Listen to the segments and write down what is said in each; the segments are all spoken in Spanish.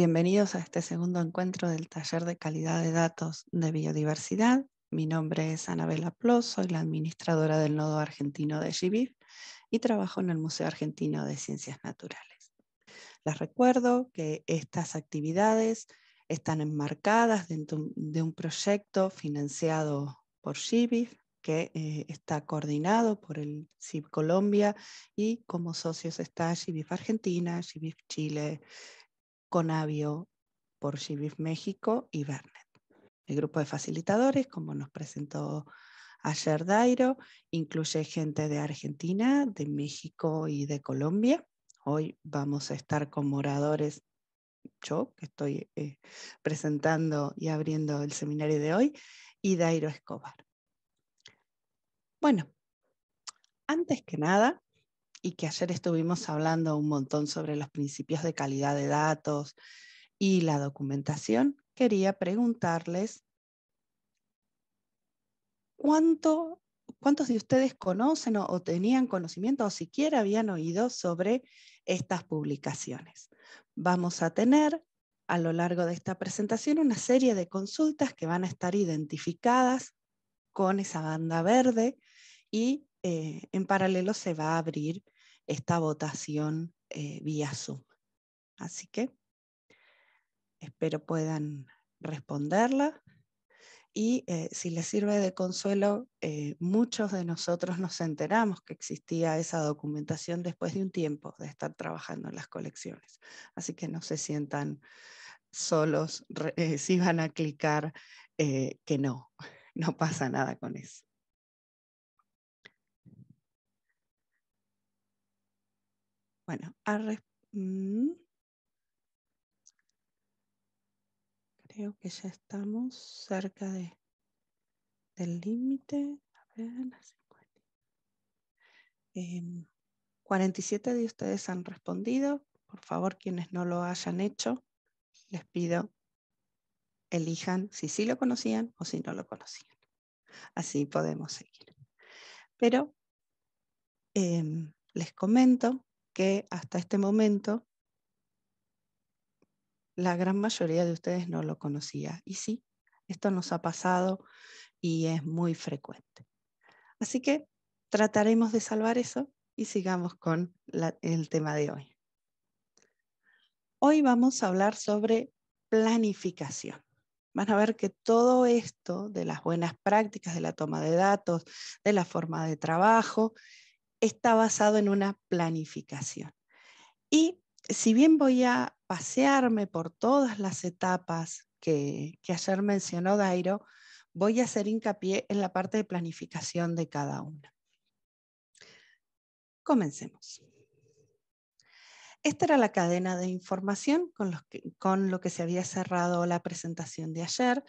Bienvenidos a este segundo encuentro del taller de calidad de datos de biodiversidad. Mi nombre es Anabela Plos, soy la administradora del nodo argentino de GIBIF y trabajo en el Museo Argentino de Ciencias Naturales. Les recuerdo que estas actividades están enmarcadas dentro de un proyecto financiado por GIBIF que eh, está coordinado por el CIP Colombia y como socios está GIBIF Argentina, GIBIF Chile, Conavio por GBIF México y Bernet. El grupo de facilitadores, como nos presentó ayer Dairo, incluye gente de Argentina, de México y de Colombia. Hoy vamos a estar con moradores, yo que estoy eh, presentando y abriendo el seminario de hoy, y Dairo Escobar. Bueno, antes que nada, y que ayer estuvimos hablando un montón sobre los principios de calidad de datos y la documentación, quería preguntarles cuánto, cuántos de ustedes conocen o, tenían conocimiento o siquiera habían oído sobre estas publicaciones. Vamos a tener a lo largo de esta presentación una serie de consultas que van a estar identificadas con esa banda verde y eh, en paralelo se va a abrir esta votación eh, vía Zoom. Así que espero puedan responderla y eh, si les sirve de consuelo, eh, muchos de nosotros nos enteramos que existía esa documentación después de un tiempo de estar trabajando en las colecciones. Así que no se sientan solos si van a clicar que no, no pasa nada con eso. Bueno, mm. creo que ya estamos cerca del límite. 47 em, de ustedes han respondido. Por favor, quienes no lo hayan hecho, les pido elijan si sí lo conocían o si no lo conocían. Así podemos seguir. Pero em, les comento hasta este momento la gran mayoría de ustedes no lo conocía. Y sí, esto nos ha pasado y es muy frecuente. Así que trataremos de salvar eso y sigamos con el tema de hoy. Hoy vamos a hablar sobre planificación. Van a ver que todo esto de las buenas prácticas, de la toma de datos, de la forma de trabajo, está basado en una planificación. Y si bien voy a pasearme por todas las etapas que, ayer mencionó Dairo, voy a hacer hincapié en la parte de planificación de cada una. Comencemos. Esta era la cadena de información con, lo que se había cerrado la presentación de ayer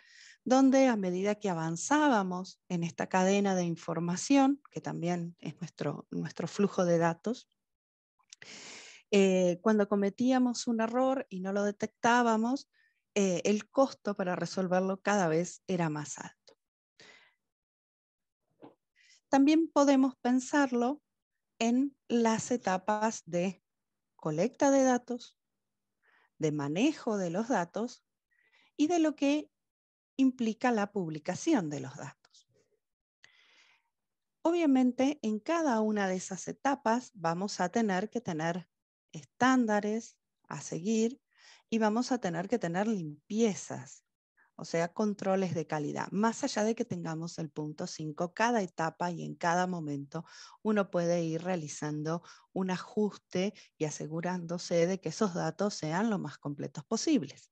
donde a medida que avanzábamos en esta cadena de información, que también es nuestro, nuestro flujo de datos, eh, cuando cometíamos un error y no lo detectábamos, eh, el costo para resolverlo cada vez era más alto. También podemos pensarlo en las etapas de colecta de datos, de manejo de los datos y de lo que implica la publicación de los datos. Obviamente, en cada una de esas etapas vamos a tener que tener estándares a seguir y vamos a tener que tener limpiezas, o sea, controles de calidad. Más allá de que tengamos el punto 5, cada etapa y en cada momento uno puede ir realizando un ajuste y asegurándose de que esos datos sean lo más completos posibles.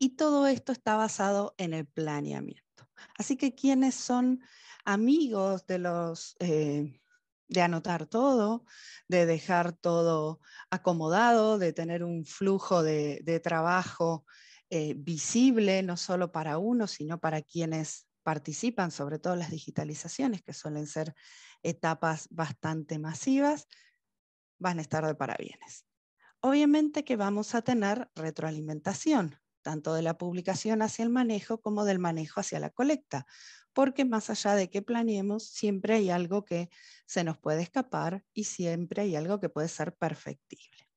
Y todo esto está basado en el planeamiento. Así que quienes son amigos de los... Eh, de anotar todo, de dejar todo acomodado, de tener un flujo de, trabajo eh, visible, no solo para uno, sino para quienes participan, sobre todo las digitalizaciones, que suelen ser etapas bastante masivas, van a estar de parabienes. Obviamente que vamos a tener retroalimentación, tanto de la publicación hacia el manejo como del manejo hacia la colecta, porque más allá de que planeemos, siempre hay algo que se nos puede escapar y siempre hay algo que puede ser perfectible.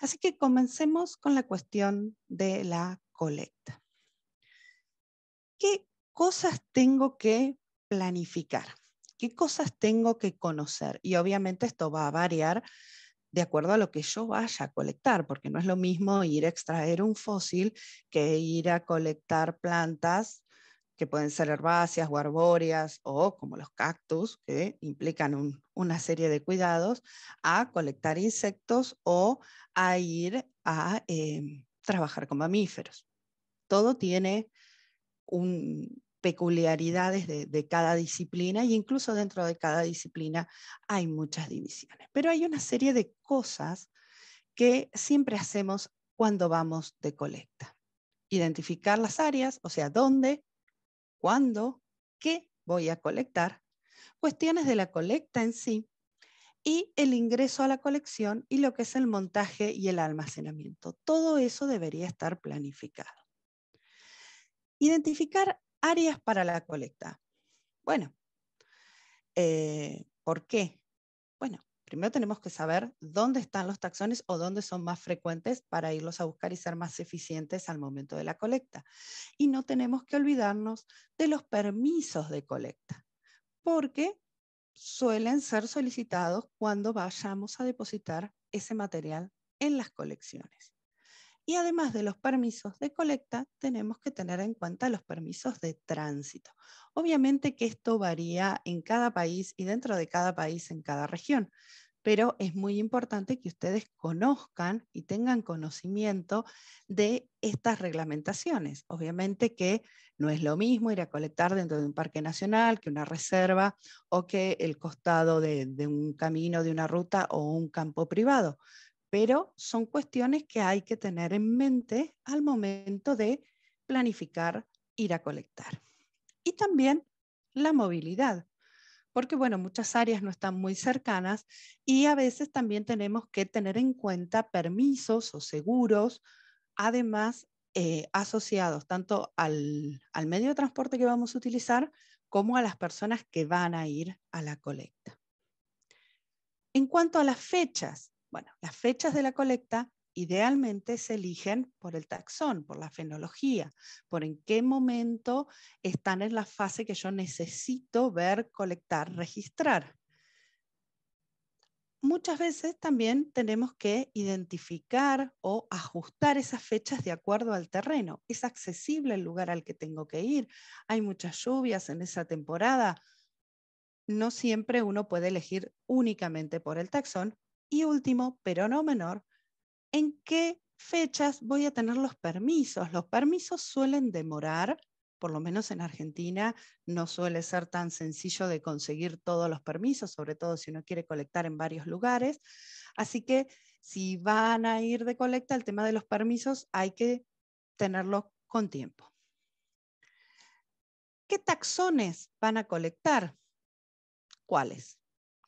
Así que comencemos con la cuestión de la colecta. ¿Qué cosas tengo que planificar? ¿Qué cosas tengo que conocer? Y obviamente esto va a variar de acuerdo a lo que yo vaya a colectar, porque no es lo mismo ir a extraer un fósil que ir a colectar plantas que pueden ser herbáceas o arbóreas o como los cactus, que implican una serie de cuidados, a colectar insectos o a ir a em, trabajar con mamíferos. Todo tiene un, peculiaridades de, cada disciplina y incluso dentro de cada disciplina hay muchas divisiones. Pero hay una serie de cosas que siempre hacemos cuando vamos de colecta. Identificar las áreas, o sea, dónde, cuándo, qué voy a colectar, cuestiones de la colecta en sí y el ingreso a la colección y lo que es el montaje y el almacenamiento. Todo eso debería estar planificado. Identificar áreas para la colecta. Bueno, eh, ¿por qué? Bueno, primero tenemos que saber dónde están los taxones o dónde son más frecuentes para irlos a buscar y ser más eficientes al momento de la colecta. Y no tenemos que olvidarnos de los permisos de colecta, porque suelen ser solicitados cuando vayamos a depositar ese material en las colecciones. Y además de los permisos de colecta, tenemos que tener en cuenta los permisos de tránsito. Obviamente que esto varía en cada país y dentro de cada país en cada región, pero es muy importante que ustedes conozcan y tengan conocimiento de estas reglamentaciones. Obviamente que no es lo mismo ir a colectar dentro de un parque nacional que una reserva o que el costado de, de un camino, de una ruta o un campo privado pero son cuestiones que hay que tener en mente al momento de planificar ir a colectar. Y también la movilidad, porque bueno, muchas áreas no están muy cercanas y a veces también tenemos que tener en cuenta permisos o seguros, además eh, asociados tanto al, al medio de transporte que vamos a utilizar como a las personas que van a ir a la colecta. En cuanto a las fechas, bueno, las fechas de la colecta idealmente se eligen por el taxón, por la fenología, por en qué momento están en la fase que yo necesito ver, colectar, registrar. Muchas veces también tenemos que identificar o ajustar esas fechas de acuerdo al terreno. ¿Es accesible el lugar al que tengo que ir? ¿Hay muchas lluvias en esa temporada? No siempre uno puede elegir únicamente por el taxón, y último, pero no menor, ¿en qué fechas voy a tener los permisos? Los permisos suelen demorar, por lo menos en Argentina, no suele ser tan sencillo de conseguir todos los permisos, sobre todo si uno quiere colectar en varios lugares. Así que si van a ir de colecta, el tema de los permisos hay que tenerlos con tiempo. ¿Qué taxones van a colectar? ¿Cuáles?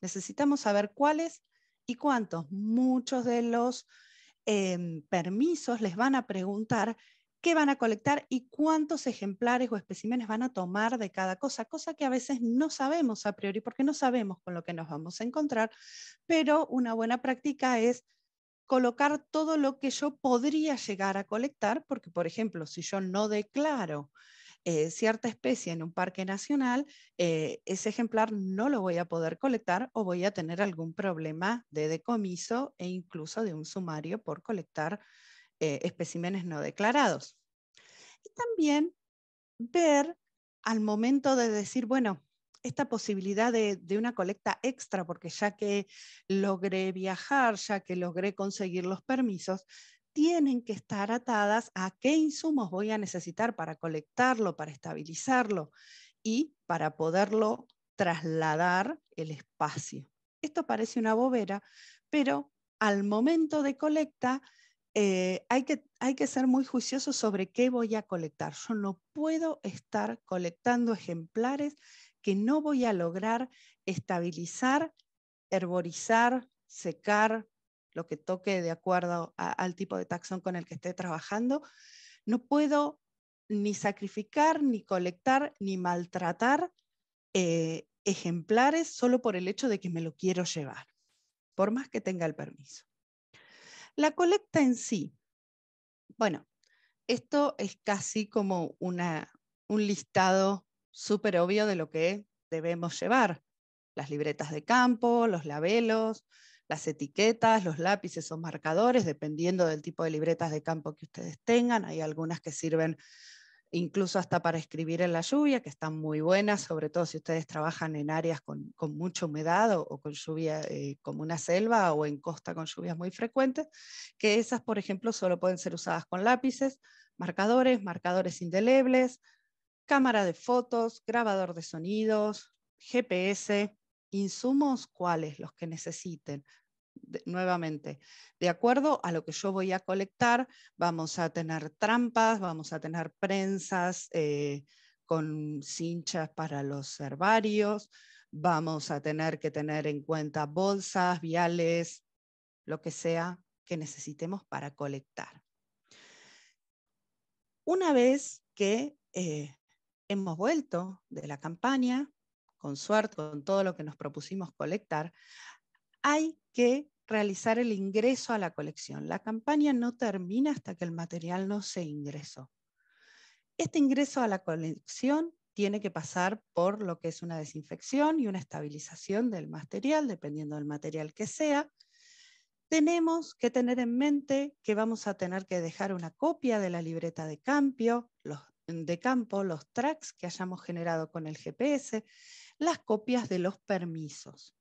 Necesitamos saber cuáles ¿Y cuántos? Muchos de los em, permisos les van a preguntar qué van a colectar y cuántos ejemplares o especímenes van a tomar de cada cosa, cosa que a veces no sabemos a priori porque no sabemos con lo que nos vamos a encontrar, pero una buena práctica es colocar todo lo que yo podría llegar a colectar, porque por ejemplo, si yo no declaro eh, cierta especie en un parque nacional, eh, ese ejemplar no lo voy a poder colectar o voy a tener algún problema de decomiso e incluso de un sumario por colectar eh, especímenes no declarados. Y también ver al momento de decir, bueno, esta posibilidad de, una colecta extra, porque ya que logré viajar, ya que logré conseguir los permisos, tienen que estar atadas a qué insumos voy a necesitar para colectarlo, para estabilizarlo y para poderlo trasladar el espacio. Esto parece una bobera, pero al momento de colecta eh, hay, que, hay que ser muy juicioso sobre qué voy a colectar. Yo no puedo estar colectando ejemplares que no voy a lograr estabilizar, herborizar, secar, lo que toque de acuerdo al tipo de taxón con el que esté trabajando, no puedo ni sacrificar, ni colectar, ni maltratar eh, ejemplares solo por el hecho de que me lo quiero llevar, por más que tenga el permiso. La colecta en sí, bueno, esto es casi como un listado súper obvio de lo que debemos llevar. Las libretas de campo, los labelos, las etiquetas, los lápices o marcadores, dependiendo del tipo de libretas de campo que ustedes tengan. Hay algunas que sirven incluso hasta para escribir en la lluvia, que están muy buenas, sobre todo si ustedes trabajan en áreas con, mucho mucha humedad o, con lluvia eh, como una selva o en costa con lluvias muy frecuentes, que esas, por ejemplo, solo pueden ser usadas con lápices, marcadores, marcadores indelebles, cámara de fotos, grabador de sonidos, GPS, insumos cuáles, los que necesiten. nuevamente, de acuerdo a lo que yo voy a colectar, vamos a tener trampas, vamos a tener prensas eh, con cinchas para los herbarios, vamos a tener que tener en cuenta bolsas, viales, lo que sea que necesitemos para colectar. Una vez que eh, hemos vuelto de la campaña, con suerte, con todo lo que nos propusimos colectar, hay que realizar el ingreso a la colección. La campaña no termina hasta que el material no se ingresó. Este ingreso a la colección tiene que pasar por lo que es una desinfección y una estabilización del material, dependiendo del material que sea. Tenemos que tener en mente que vamos a tener que dejar una copia de la libreta de los, de campo, los tracks que hayamos generado con el GPS, las copias de los permisos.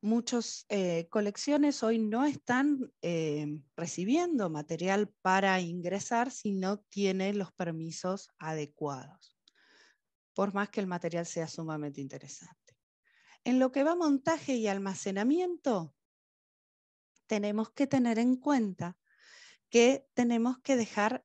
Muchas eh, colecciones hoy no están eh, recibiendo material para ingresar si no tienen los permisos adecuados, por más que el material sea sumamente interesante. En lo que va montaje y almacenamiento, tenemos que tener en cuenta que tenemos que dejar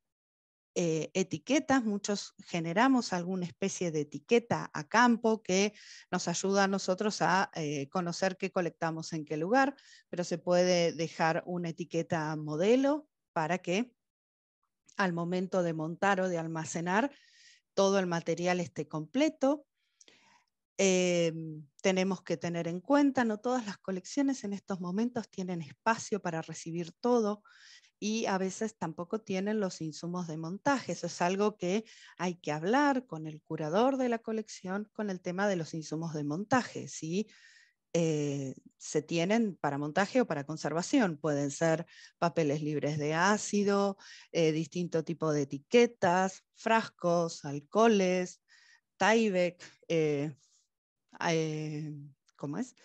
eh, etiquetas, muchos generamos alguna especie de etiqueta a campo que nos ayuda a nosotros a eh, conocer qué colectamos en qué lugar, pero se puede dejar una etiqueta modelo para que al momento de montar o de almacenar todo el material esté completo. Em, tenemos que tener en cuenta, no todas las colecciones en estos momentos tienen espacio para recibir todo y a veces tampoco tienen los insumos de montaje. Eso es algo que hay que hablar con el curador de la colección con el tema de los insumos de montaje. Si eh, se tienen para montaje o para conservación, pueden ser papeles libres de ácido, eh, distinto tipo de etiquetas, frascos, alcoholes, Tyvek. Eh, como es?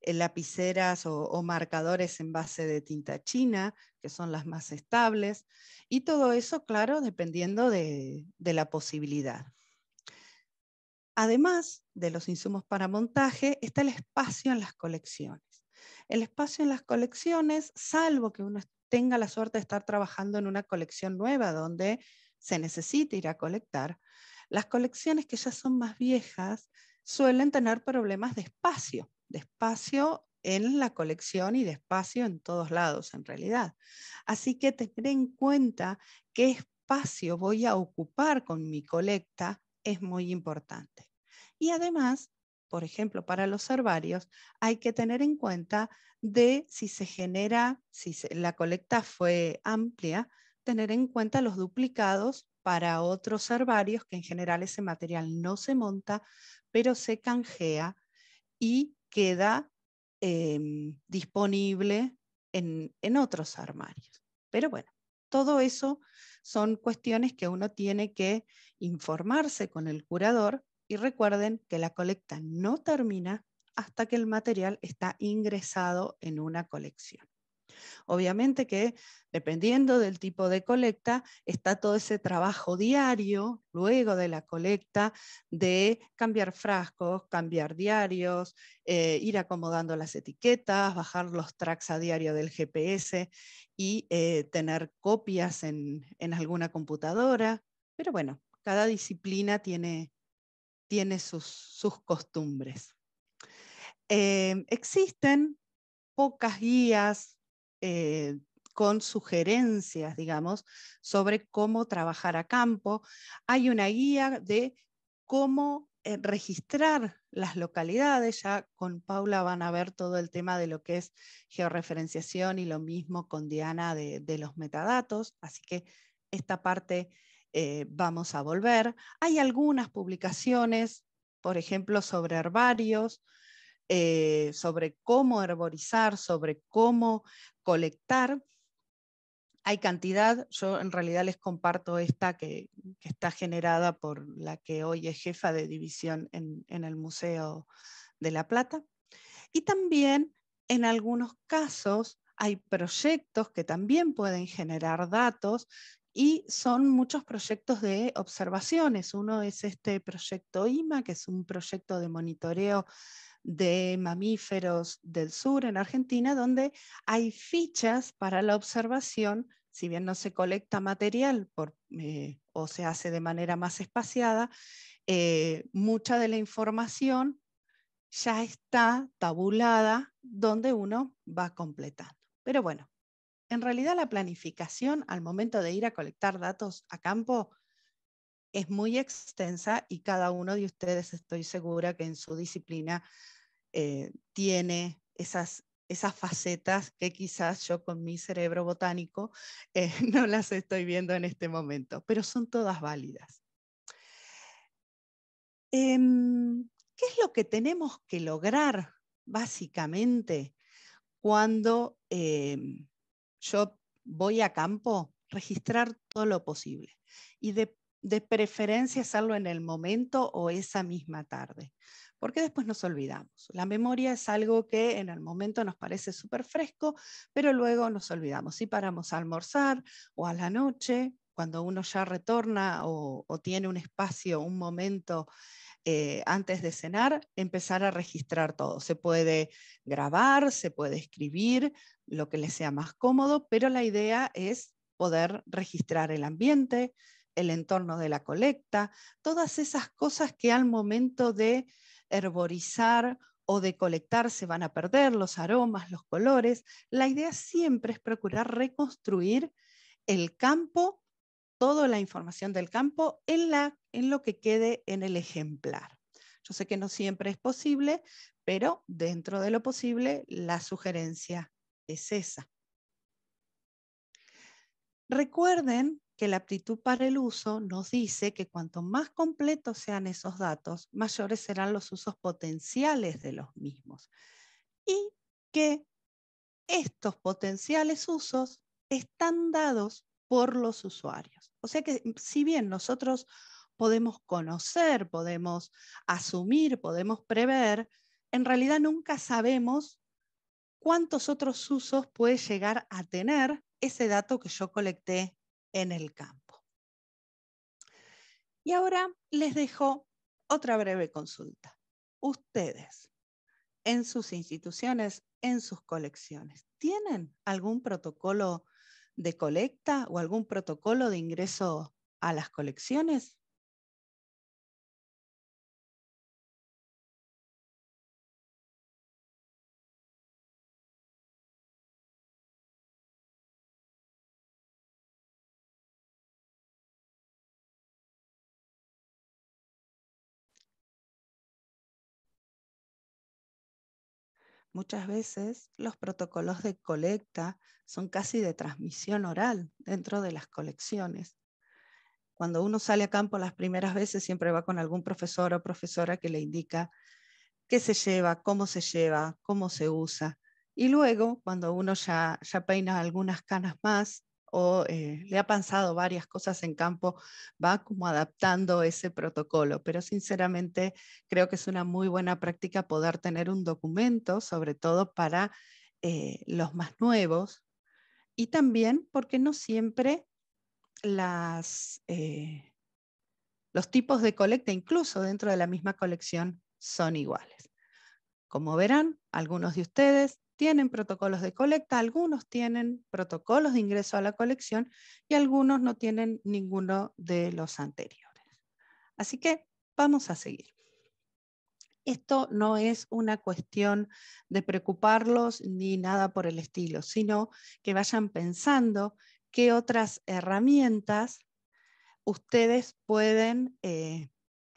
Eh, lapiceras o, marcadores en base de tinta china, que son las más estables, y todo eso, claro, dependiendo de, de la posibilidad. Además de los insumos para montaje, está el espacio en las colecciones. El espacio en las colecciones, salvo que uno tenga la suerte de estar trabajando en una colección nueva donde se necesite ir a colectar, las colecciones que ya son más viejas suelen tener problemas de espacio, de espacio en la colección y de espacio en todos lados, en realidad. Así que tener en cuenta qué espacio voy a ocupar con mi colecta es muy importante. Y además, por ejemplo, para los herbarios, hay que tener en cuenta de si se genera, si la colecta fue amplia, tener en cuenta los duplicados para otros herbarios, que en general ese material no se monta, pero se canjea y queda em, disponible en otros armarios. Pero bueno, todo eso son cuestiones que uno tiene que informarse con el curador y recuerden que la colecta no termina hasta que el material está ingresado en una colección. Obviamente que dependiendo del tipo de colecta, está todo ese trabajo diario, luego de la colecta, de cambiar frascos, cambiar diarios, eh, ir acomodando las etiquetas, bajar los tracks a diario del GPS y eh, tener copias en, alguna computadora. Pero bueno, cada disciplina tiene, sus, costumbres. Eh, existen pocas guías eh, con sugerencias, digamos, sobre cómo trabajar a campo. Hay una guía de cómo eh, registrar las localidades. Ya con Paula van a ver todo el tema de lo que es georreferenciación y lo mismo con Diana de, los metadatos. Así que esta parte eh, vamos a volver. Hay algunas publicaciones, por ejemplo, sobre herbarios, eh, sobre cómo herborizar, sobre cómo colectar. Hay cantidad, yo en realidad les comparto esta que, está generada por la que hoy es jefa de división en, en el Museo de La Plata. Y también en algunos casos hay proyectos que también pueden generar datos y son muchos proyectos de observaciones. Uno es este proyecto IMA, que es un proyecto de monitoreo de mamíferos del sur en Argentina, donde hay fichas para la observación, si bien no se colecta material eh, o se hace de manera más espaciada, eh, mucha de la información ya está tabulada donde uno va completando. Pero bueno, en realidad la planificación al momento de ir a colectar datos a campo es muy extensa y cada uno de ustedes estoy segura que en su disciplina eh, tiene esas, facetas que quizás yo con mi cerebro botánico eh, no las estoy viendo en este momento, pero son todas válidas. Em, ¿Qué es lo que tenemos que lograr básicamente cuando em, yo voy a campo? Registrar todo lo posible y de, de preferencia hacerlo en el momento o esa misma tarde porque después nos olvidamos. La memoria es algo que en el momento nos parece súper fresco, pero luego nos olvidamos. Si paramos a almorzar o a la noche, cuando uno ya retorna o, tiene un espacio, un momento eh, antes de cenar, empezar a registrar todo. Se puede grabar, se puede escribir, lo que le sea más cómodo, pero la idea es poder registrar el ambiente, el entorno de la colecta, todas esas cosas que al momento de herborizar o de colectar se van a perder los aromas, los colores. La idea siempre es procurar reconstruir el campo, toda la información del campo en, la, en lo que quede en el ejemplar. Yo sé que no siempre es posible, pero dentro de lo posible la sugerencia es esa. Recuerden que la aptitud para el uso nos dice que cuanto más completos sean esos datos, mayores serán los usos potenciales de los mismos. Y que estos potenciales usos están dados por los usuarios. O sea que si bien nosotros podemos conocer, podemos asumir, podemos prever, en realidad nunca sabemos cuántos otros usos puede llegar a tener ese dato que yo colecté en el campo. Y ahora les dejo otra breve consulta. Ustedes, en sus instituciones, en sus colecciones, ¿tienen algún protocolo de colecta o algún protocolo de ingreso a las colecciones? Muchas veces los protocolos de colecta son casi de transmisión oral dentro de las colecciones. Cuando uno sale a campo las primeras veces siempre va con algún profesor o profesora que le indica qué se lleva, cómo se lleva, cómo se usa. Y luego, cuando uno ya, ya peina algunas canas más, o eh, le ha pasado varias cosas en campo, va como adaptando ese protocolo. Pero sinceramente creo que es una muy buena práctica poder tener un documento, sobre todo para eh, los más nuevos. Y también porque no siempre eh, los tipos de colecta, incluso dentro de la misma colección, son iguales. Como verán, algunos de ustedes tienen protocolos de colecta, algunos tienen protocolos de ingreso a la colección y algunos no tienen ninguno de los anteriores. Así que vamos a seguir. Esto no es una cuestión de preocuparlos ni nada por el estilo, sino que vayan pensando qué otras herramientas ustedes pueden eh,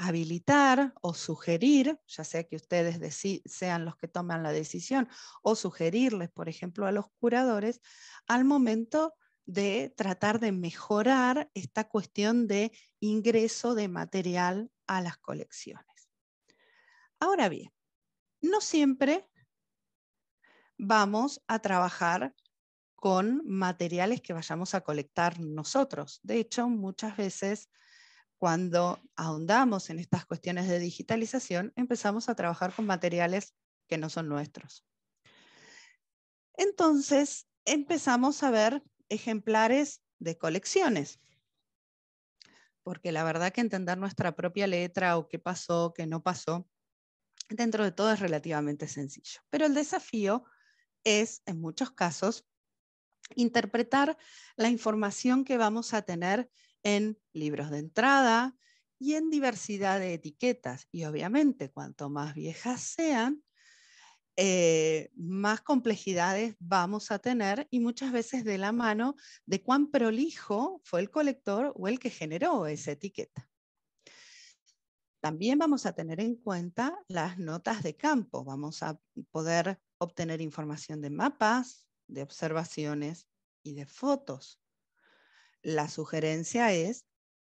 habilitar o sugerir, ya sea que ustedes sean los que toman la decisión, o sugerirles, por ejemplo, a los curadores, al momento de tratar de mejorar esta cuestión de ingreso de material a las colecciones. Ahora bien, no siempre vamos a trabajar con materiales que vayamos a colectar nosotros. De hecho, muchas veces cuando ahondamos en estas cuestiones de digitalización, empezamos a trabajar con materiales que no son nuestros. Entonces, empezamos a ver ejemplares de colecciones, porque la verdad que entender nuestra propia letra o qué pasó, qué no pasó, dentro de todo es relativamente sencillo. Pero el desafío es, en muchos casos, interpretar la información que vamos a tener en libros de entrada y en diversidad de etiquetas. Y obviamente, cuanto más viejas sean, eh, más complejidades vamos a tener y muchas veces de la mano de cuán prolijo fue el colector o el que generó esa etiqueta. También vamos a tener en cuenta las notas de campo. Vamos a poder obtener información de mapas, de observaciones y de fotos. La sugerencia es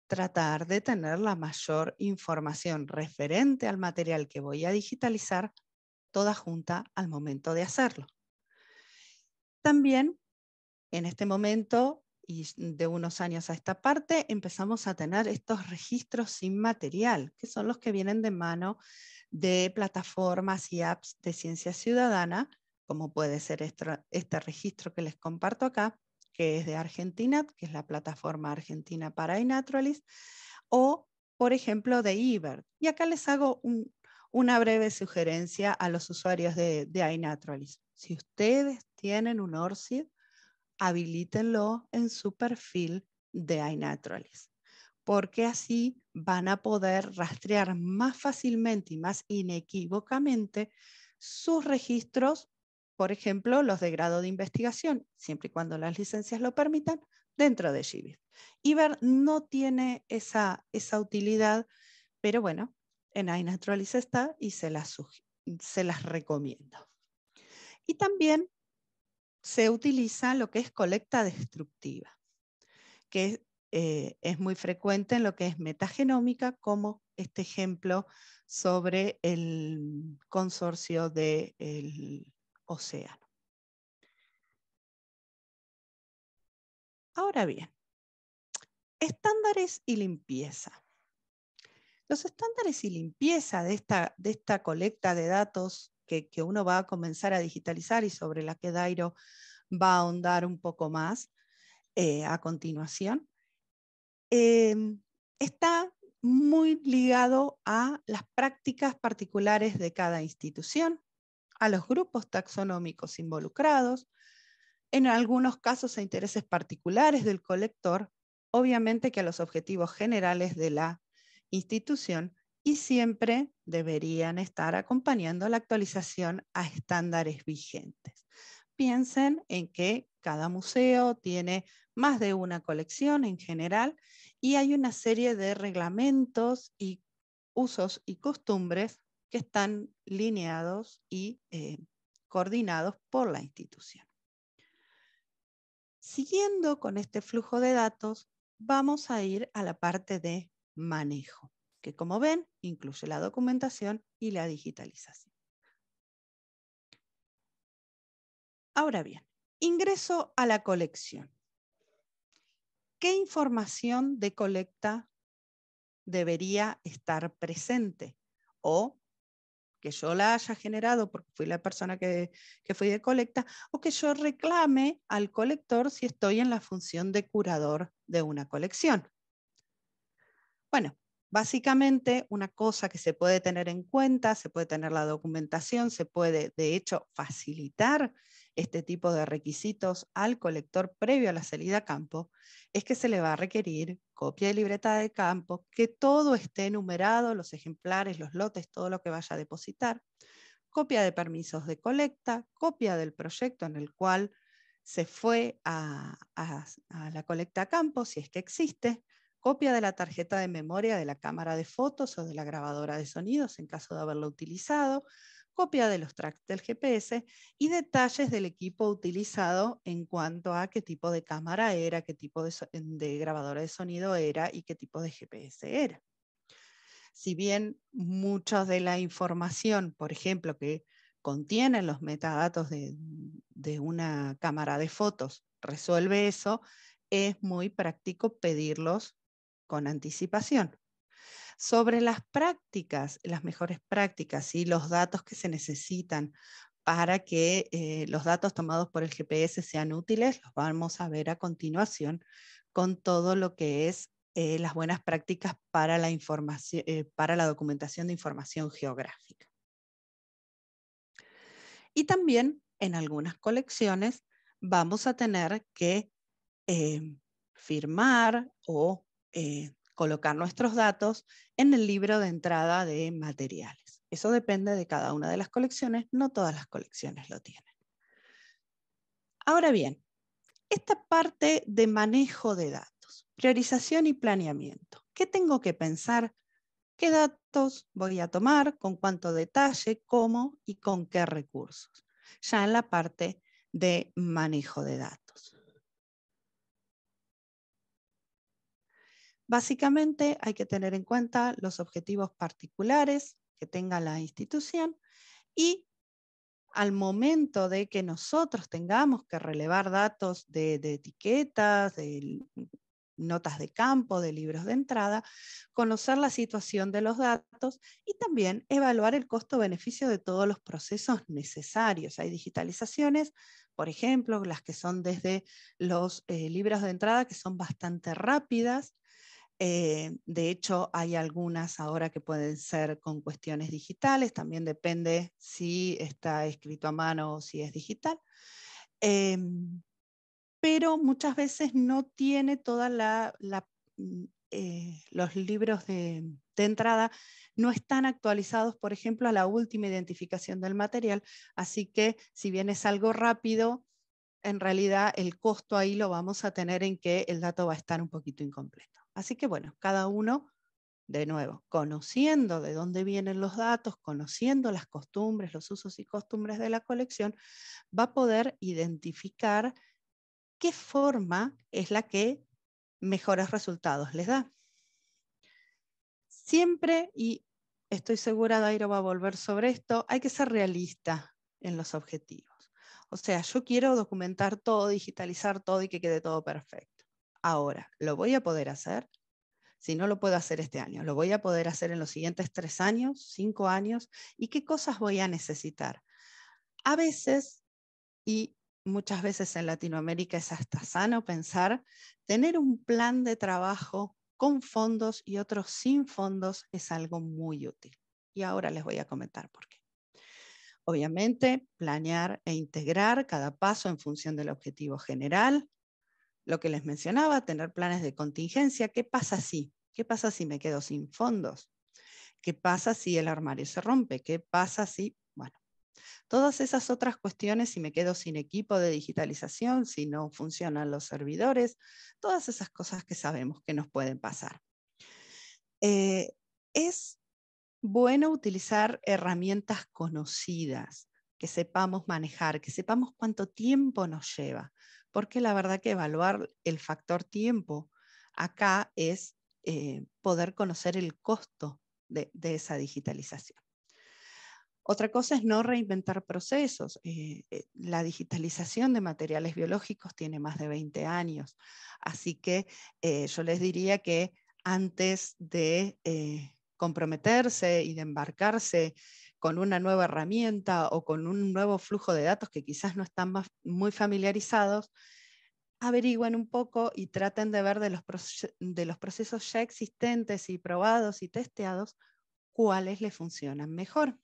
tratar de tener la mayor información referente al material que voy a digitalizar toda junta al momento de hacerlo. También en este momento y de unos años a esta parte empezamos a tener estos registros sin material, que son los que vienen de mano de plataformas y apps de ciencia ciudadana, como puede ser este, registro que les comparto acá, que es de Argentina, que es la plataforma argentina para iNaturalist, o por ejemplo de Ibert. Y acá les hago una breve sugerencia a los usuarios de, de iNaturalist. Si ustedes tienen un ORCID, habilítenlo en su perfil de iNaturalist, porque así van a poder rastrear más fácilmente y más inequívocamente sus registros por ejemplo, los de grado de investigación, siempre y cuando las licencias lo permitan, dentro de GBIF. IBER no tiene esa, utilidad, pero bueno, en iNaturalist está y se las, se las recomiendo. Y también se utiliza lo que es colecta destructiva, que eh, es muy frecuente en lo que es metagenómica, como este ejemplo sobre el consorcio de océano. Ahora bien, estándares y limpieza. Los estándares y limpieza de esta, colecta de datos que, uno va a comenzar a digitalizar y sobre la que Dairo va a ahondar un poco más eh, a continuación, em, está muy ligado a las prácticas particulares de cada institución, a los grupos taxonómicos involucrados, en algunos casos a intereses particulares del colector, obviamente que a los objetivos generales de la institución y siempre deberían estar acompañando la actualización a estándares vigentes. Piensen en que cada museo tiene más de una colección en general y hay una serie de reglamentos y usos y costumbres que están lineados y eh, coordinados por la institución. Siguiendo con este flujo de datos, vamos a ir a la parte de manejo, que como ven, incluye la documentación y la digitalización. Ahora bien, ingreso a la colección. ¿Qué información de colecta debería estar presente o que yo la haya generado porque fui la persona que, que, fui de colecta, o que yo reclame al colector si estoy en la función de curador de una colección. Bueno, básicamente una cosa que se puede tener en cuenta, se puede tener la documentación, se puede de hecho facilitar este tipo de requisitos al colector previo a la salida a campo es que se le va a requerir copia de libreta de campo, que todo esté enumerado, los ejemplares, los lotes, todo lo que vaya a depositar, copia de permisos de colecta, copia del proyecto en el cual se fue a, la colecta a campo, si es que existe, copia de la tarjeta de memoria de la cámara de fotos o de la grabadora de sonidos en caso de haberlo utilizado, copia de los tracks del GPS y detalles del equipo utilizado en cuanto a qué tipo de cámara era, qué tipo de, grabadora de sonido era y qué tipo de GPS era. Si bien mucha de la información, por ejemplo, que contienen los metadatos de una cámara de fotos resuelve eso, es muy práctico pedirlos con anticipación sobre las prácticas, las mejores prácticas y los datos que se necesitan para que eh, los datos tomados por el GPS sean útiles, los vamos a ver a continuación con todo lo que es eh, las buenas prácticas eh, para la, documentación de información geográfica. Y también en algunas colecciones vamos a tener que firmar o colocar nuestros datos en el libro de entrada de materiales. Eso depende de cada una de las colecciones, no todas las colecciones lo tienen. Ahora bien, esta parte de manejo de datos, priorización y planeamiento. ¿Qué tengo que pensar? ¿Qué datos voy a tomar? ¿Con cuánto detalle? ¿Cómo? ¿Y con qué recursos? Ya en la parte de manejo de datos. Básicamente hay que tener en cuenta los objetivos particulares que tenga la institución y al momento de que nosotros tengamos que relevar datos de, etiquetas, de notas de campo, de libros de entrada, conocer la situación de los datos y también evaluar el costo-beneficio de todos los procesos necesarios. Hay digitalizaciones, por ejemplo, las que son desde los eh, libros de entrada, que son bastante rápidas, eh, de hecho, hay algunas ahora que pueden ser con cuestiones digitales, también depende si está escrito a mano o si es digital. Em, pero muchas veces no tiene toda la, mm, eh, los libros de, entrada no están actualizados, por ejemplo, a la última identificación del material. Así que si bien es algo rápido, en realidad el costo ahí lo vamos a tener en que el dato va a estar un poquito incompleto. Así que bueno, cada uno, de nuevo, conociendo de dónde vienen los datos, conociendo las costumbres, los usos y costumbres de la colección, va a poder identificar qué forma es la que mejores resultados les da. Siempre, y estoy segura Dairo va a volver sobre esto, hay que ser realista en los objetivos. O sea, yo quiero documentar todo, digitalizar todo y que quede todo perfecto ahora. ¿Lo voy a poder hacer? Si no lo puedo hacer este año, lo voy a poder hacer en los siguientes tres años, cinco años, y qué cosas voy a necesitar. A veces, y muchas veces en Latinoamérica es hasta sano pensar, tener un plan de trabajo con fondos y otros sin fondos es algo muy útil. Y ahora les voy a comentar por qué. Obviamente, planear e integrar cada paso en función del objetivo general, lo que les mencionaba, tener planes de contingencia. ¿Qué pasa si? ¿Qué pasa si me quedo sin fondos? ¿Qué pasa si el armario se rompe? ¿Qué pasa si, bueno, todas esas otras cuestiones, si me quedo sin equipo de digitalización, si no funcionan los servidores, todas esas cosas que sabemos que nos pueden pasar. Eh, es bueno utilizar herramientas conocidas, que sepamos manejar, que sepamos cuánto tiempo nos lleva porque la verdad que evaluar el factor tiempo acá es eh, poder conocer el costo de, esa digitalización. Otra cosa es no reinventar procesos. Eh, eh, la digitalización de materiales biológicos tiene más de 20 años, así que yo les diría que antes de comprometerse y de embarcarse con una nueva herramienta o con un nuevo flujo de datos que quizás no están muy familiarizados, averigüen un poco y traten de ver de los, procesos ya existentes y probados y testeados cuáles les funcionan mejor.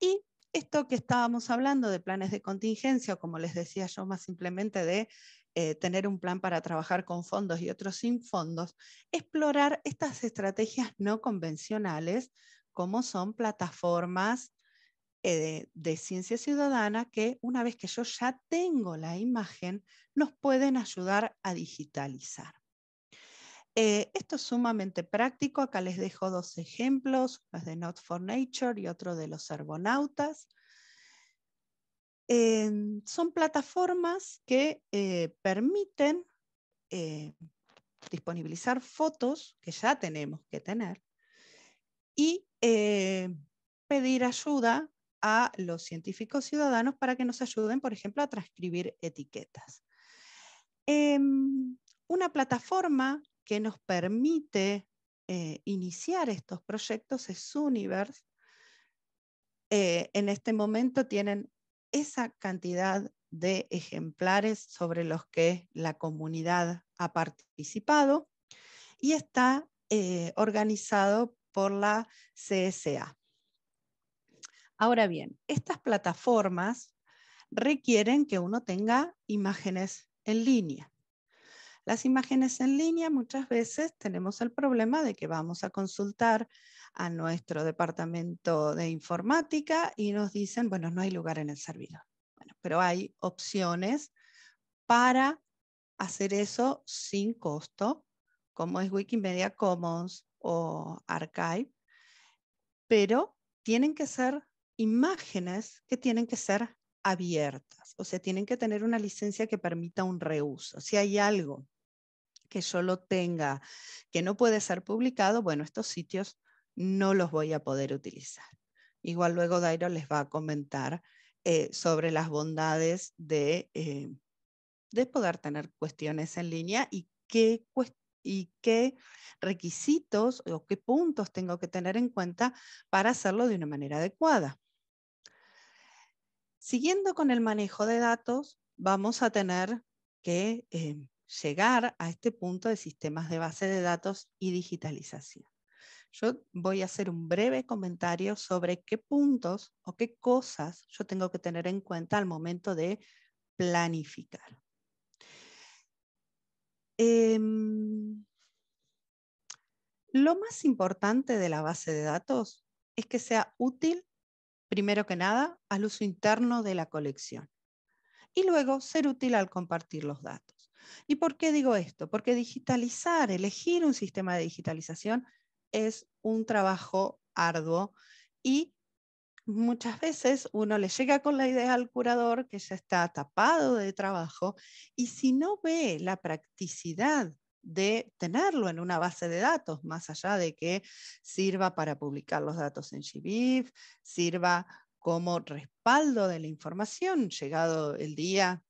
Y esto que estábamos hablando de planes de contingencia, como les decía yo, más simplemente de eh, tener un plan para trabajar con fondos y otros sin fondos, explorar estas estrategias no convencionales como son plataformas eh, de, ciencia ciudadana que una vez que yo ya tengo la imagen, nos pueden ayudar a digitalizar. Eh, esto es sumamente práctico. Acá les dejo dos ejemplos, uno de Not for Nature y otro de los Ergonautas. Eh, son plataformas que permiten disponibilizar fotos que ya tenemos que tener y eh, pedir ayuda a los científicos ciudadanos para que nos ayuden, por ejemplo, a transcribir etiquetas. Em, una plataforma que nos permite eh, iniciar estos proyectos es Universe. Eh, en este momento tienen esa cantidad de ejemplares sobre los que la comunidad ha participado y está organizado por la CSA. Ahora bien, estas plataformas requieren que uno tenga imágenes en línea. Las imágenes en línea muchas veces tenemos el problema de que vamos a consultar a nuestro departamento de informática y nos dicen, bueno, no hay lugar en el servidor. Bueno, pero hay opciones para hacer eso sin costo, como es Wikimedia Commons, o archive, pero tienen que ser imágenes que tienen que ser abiertas, o sea, tienen que tener una licencia que permita un reuso. Si hay algo que yo lo tenga que no puede ser publicado, bueno, estos sitios no los voy a poder utilizar. Igual luego Dairo les va a comentar eh, sobre las bondades de, eh, de poder tener cuestiones en línea y qué, cuestiones y qué requisitos o qué puntos tengo que tener en cuenta para hacerlo de una manera adecuada. Siguiendo con el manejo de datos, vamos a tener que eh, llegar a este punto de sistemas de base de datos y digitalización. Yo voy a hacer un breve comentario sobre qué puntos o qué cosas yo tengo que tener en cuenta al momento de planificar. Em, lo más importante de la base de datos es que sea útil, primero que nada, al uso interno de la colección y luego ser útil al compartir los datos. ¿Y por qué digo esto? Porque digitalizar, elegir un sistema de digitalización es un trabajo arduo y muchas veces uno le llega con la idea al curador que ya está tapado de trabajo y si no ve la practicidad de tenerlo en una base de datos, más allá de que sirva para publicar los datos en GBIF, sirva como respaldo de la información, llegado el día,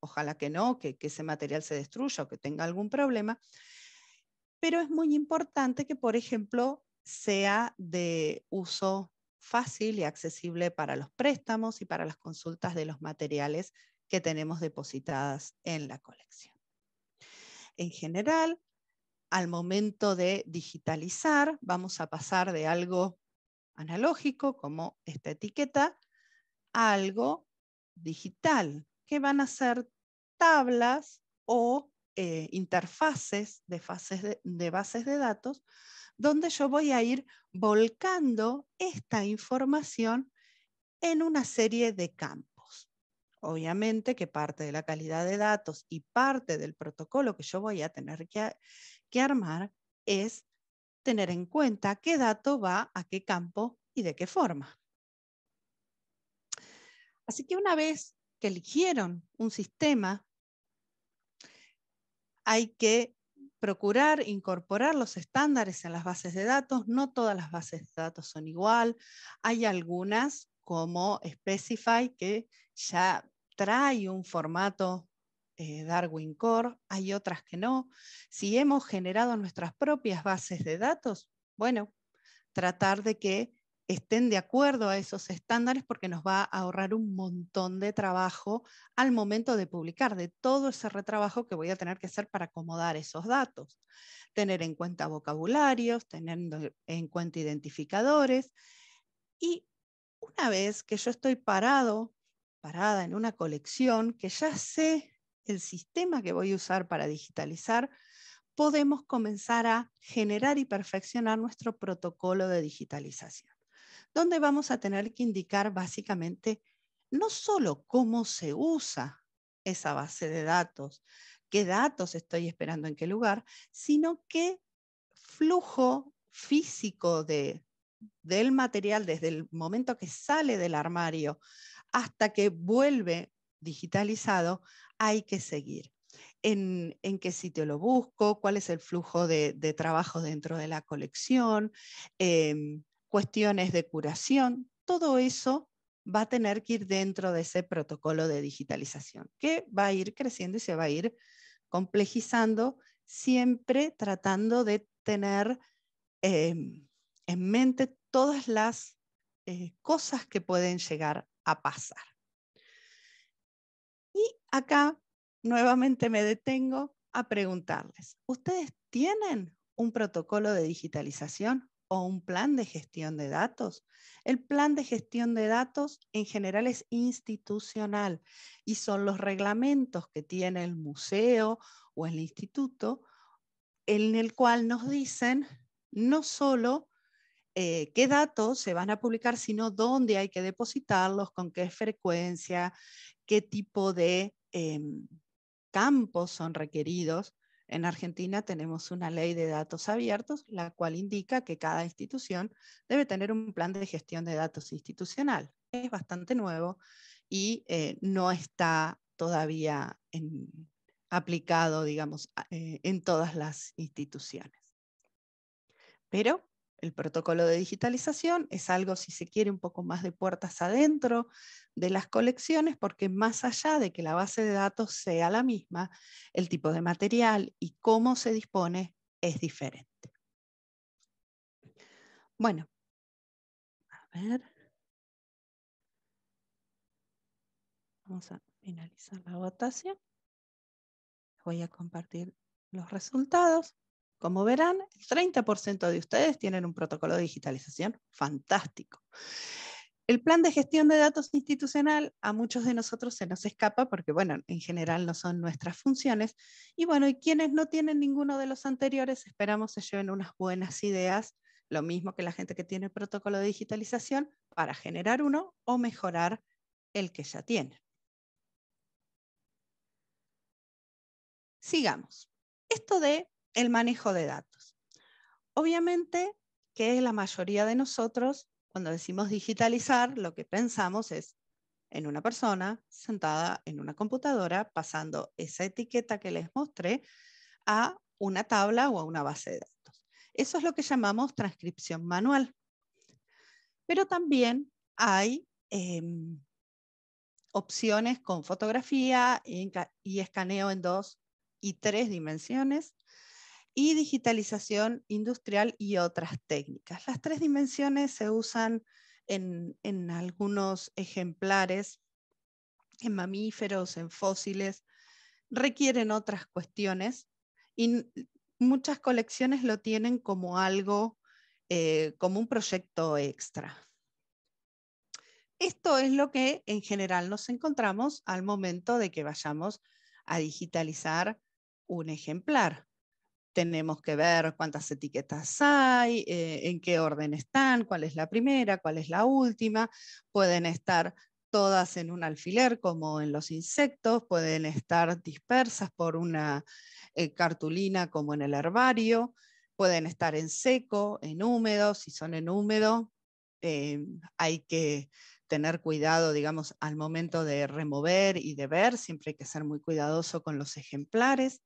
ojalá que no, que, que ese material se destruya o que tenga algún problema, pero es muy importante que, por ejemplo, sea de uso fácil y accesible para los préstamos y para las consultas de los materiales que tenemos depositadas en la colección. En general, al momento de digitalizar, vamos a pasar de algo analógico, como esta etiqueta, a algo digital, que van a ser tablas o eh, interfaces de bases de datos donde yo voy a ir volcando esta información en una serie de campos. Obviamente que parte de la calidad de datos y parte del protocolo que yo voy a tener que, que armar es tener en cuenta qué dato va a qué campo y de qué forma. Así que una vez que eligieron un sistema, hay que procurar incorporar los estándares en las bases de datos. No todas las bases de datos son igual. Hay algunas como Specify que ya trae un formato eh, Darwin Core, hay otras que no. Si hemos generado nuestras propias bases de datos, bueno, tratar de que estén de acuerdo a esos estándares porque nos va a ahorrar un montón de trabajo al momento de publicar, de todo ese retrabajo que voy a tener que hacer para acomodar esos datos. Tener en cuenta vocabularios, tener en cuenta identificadores. Y una vez que yo estoy parado, parada en una colección, que ya sé el sistema que voy a usar para digitalizar, podemos comenzar a generar y perfeccionar nuestro protocolo de digitalización donde vamos a tener que indicar básicamente no solo cómo se usa esa base de datos, qué datos estoy esperando en qué lugar, sino qué flujo físico de, del material desde el momento que sale del armario hasta que vuelve digitalizado, hay que seguir. En, qué sitio lo busco, cuál es el flujo de, de trabajo dentro de la colección, em, cuestiones de curación, todo eso va a tener que ir dentro de ese protocolo de digitalización, que va a ir creciendo y se va a ir complejizando, siempre tratando de tener em, en mente todas las eh, cosas que pueden llegar a pasar. Y acá nuevamente me detengo a preguntarles, ¿ustedes tienen un protocolo de digitalización? o un plan de gestión de datos. El plan de gestión de datos en general es institucional y son los reglamentos que tiene el museo o el instituto en el cual nos dicen no solo eh, qué datos se van a publicar, sino dónde hay que depositarlos, con qué frecuencia, qué tipo de em, campos son requeridos en Argentina tenemos una ley de datos abiertos, la cual indica que cada institución debe tener un plan de gestión de datos institucional. Es bastante nuevo y eh, no está todavía aplicado, digamos, eh, en todas las instituciones. Pero el protocolo de digitalización es algo, si se quiere, un poco más de puertas adentro de las colecciones, porque más allá de que la base de datos sea la misma, el tipo de material y cómo se dispone es diferente. Bueno, a ver. Vamos a finalizar la votación. Voy a compartir los resultados. Como verán, el 30% de ustedes tienen un protocolo de digitalización fantástico. El plan de gestión de datos institucional a muchos de nosotros se nos escapa porque, bueno, en general no son nuestras funciones. Y bueno, y quienes no tienen ninguno de los anteriores, esperamos se lleven unas buenas ideas, lo mismo que la gente que tiene el protocolo de digitalización, para generar uno o mejorar el que ya tiene. Sigamos. Esto de el manejo de datos. Obviamente que la mayoría de nosotros, cuando decimos digitalizar, lo que pensamos es en una persona sentada en una computadora pasando esa etiqueta que les mostré a una tabla o a una base de datos. Eso es lo que llamamos transcripción manual. Pero también hay em, opciones con fotografía y escaneo en dos y tres dimensiones, y digitalización industrial y otras técnicas. Las tres dimensiones se usan en, algunos ejemplares, en mamíferos, en fósiles, requieren otras cuestiones y muchas colecciones lo tienen como algo, eh, como un proyecto extra. Esto es lo que en general nos encontramos al momento de que vayamos a digitalizar un ejemplar tenemos que ver cuántas etiquetas hay, eh, en qué orden están, cuál es la primera, cuál es la última, pueden estar todas en un alfiler como en los insectos, pueden estar dispersas por una eh, cartulina como en el herbario, pueden estar en seco, en húmedo, si son en húmedo, eh, hay que tener cuidado, digamos, al momento de remover y de ver, siempre hay que ser muy cuidadoso con los ejemplares.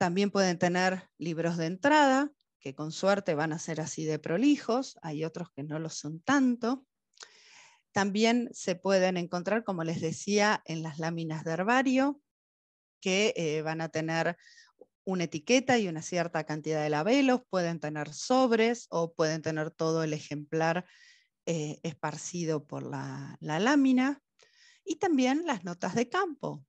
También pueden tener libros de entrada, que con suerte van a ser así de prolijos, hay otros que no lo son tanto. También se pueden encontrar, como les decía, en las láminas de herbario, que eh, van a tener una etiqueta y una cierta cantidad de labelos, pueden tener sobres o pueden tener todo el ejemplar eh, esparcido por la lámina. Y también las notas de campo,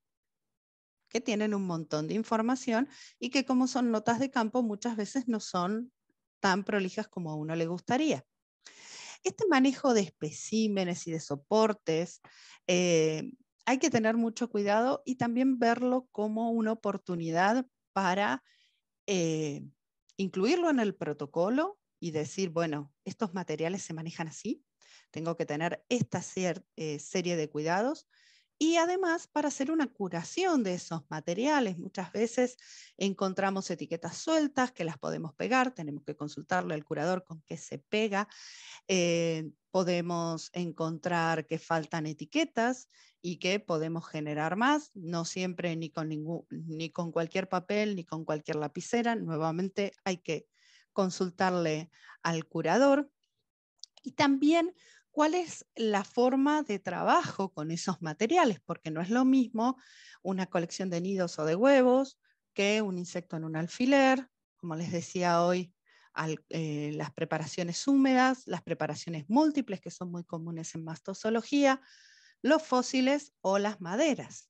que tienen un montón de información y que como son notas de campo muchas veces no son tan prolijas como a uno le gustaría. Este manejo de especímenes y de soportes eh, hay que tener mucho cuidado y también verlo como una oportunidad para eh, incluirlo en el protocolo y decir, bueno, estos materiales se manejan así, tengo que tener esta eh, serie de cuidados y además para hacer una curación de esos materiales. Muchas veces encontramos etiquetas sueltas que las podemos pegar, tenemos que consultarle al curador con qué se pega. Eh, podemos encontrar que faltan etiquetas y que podemos generar más, no siempre ni con, ningún, ni con cualquier papel ni con cualquier lapicera. Nuevamente hay que consultarle al curador. Y también cuál es la forma de trabajo con esos materiales, porque no es lo mismo una colección de nidos o de huevos que un insecto en un alfiler, como les decía hoy, eh, las preparaciones húmedas, las preparaciones múltiples que son muy comunes en mastozoología, los fósiles o las maderas.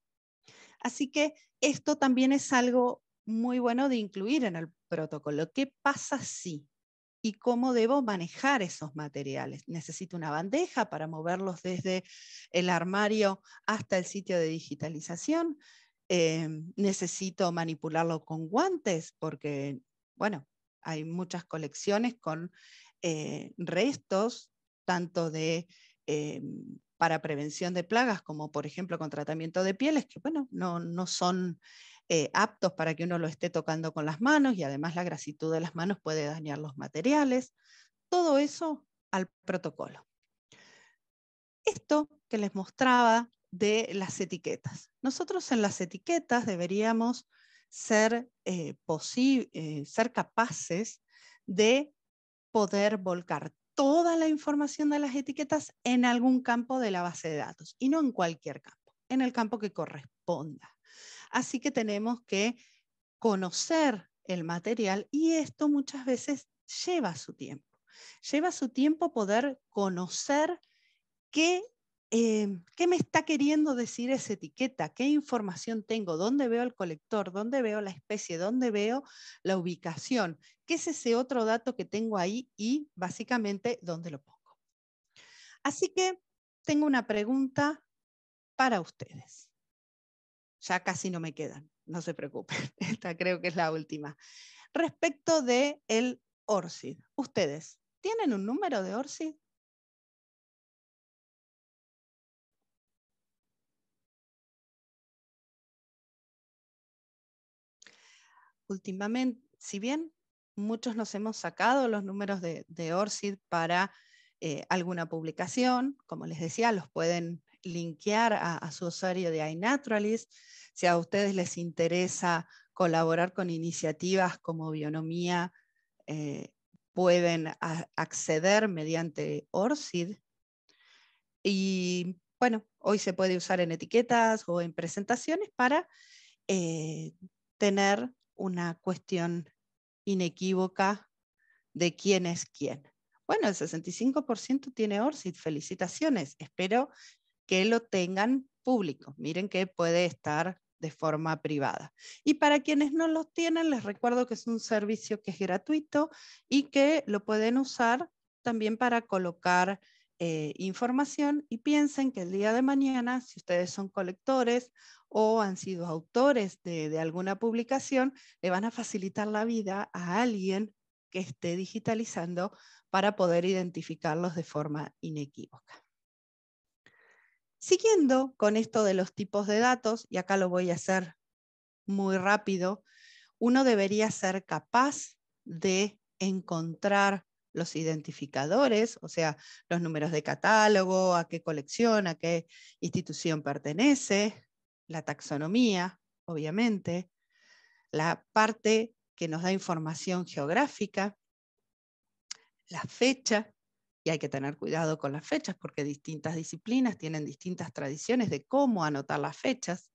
Así que esto también es algo muy bueno de incluir en el protocolo. ¿Qué pasa si y cómo debo manejar esos materiales. Necesito una bandeja para moverlos desde el armario hasta el sitio de digitalización. Em, necesito manipularlo con guantes porque, bueno, hay muchas colecciones con eh, restos, tanto de... Em, para prevención de plagas, como por ejemplo con tratamiento de pieles, que bueno, no, no son eh, aptos para que uno lo esté tocando con las manos y además la grasitud de las manos puede dañar los materiales. Todo eso al protocolo. Esto que les mostraba de las etiquetas. Nosotros en las etiquetas deberíamos ser, eh, eh, ser capaces de poder volcar toda la información de las etiquetas en algún campo de la base de datos y no en cualquier campo, en el campo que corresponda. Así que tenemos que conocer el material y esto muchas veces lleva su tiempo. Lleva su tiempo poder conocer qué, eh, me está queriendo decir esa etiqueta, qué información tengo, dónde veo el colector, dónde veo la especie, dónde veo la ubicación, qué es ese otro dato que tengo ahí y básicamente dónde lo pongo. Así que tengo una pregunta para ustedes. Ya casi no me quedan, no se preocupen. Esta creo que es la última. Respecto de el ORCID, ¿ustedes tienen un número de ORCID? Últimamente, si bien muchos nos hemos sacado los números de, ORSID ORCID para eh, alguna publicación, como les decía, los pueden linkear a, su usuario de iNaturalist. Si a ustedes les interesa colaborar con iniciativas como Bionomía, eh, pueden acceder mediante ORCID. Y bueno, hoy se puede usar en etiquetas o en presentaciones para eh, tener una cuestión inequívoca de quién es quién. Bueno, el 65% tiene ORCID, felicitaciones. Espero que lo tengan público. Miren que puede estar de forma privada. Y para quienes no los tienen, les recuerdo que es un servicio que es gratuito y que lo pueden usar también para colocar eh, información y piensen que el día de mañana, si ustedes son colectores o han sido autores de alguna publicación, le van a facilitar la vida a alguien que esté digitalizando para poder identificarlos de forma inequívoca. Siguiendo con esto de los tipos de datos, y acá lo voy a hacer muy rápido, uno debería ser capaz de encontrar los identificadores, o sea, los números de catálogo, a qué colección, a qué institución pertenece, la taxonomía, obviamente, la parte que nos da información geográfica, la fecha, y hay que tener cuidado con las fechas porque distintas disciplinas tienen distintas tradiciones de cómo anotar las fechas.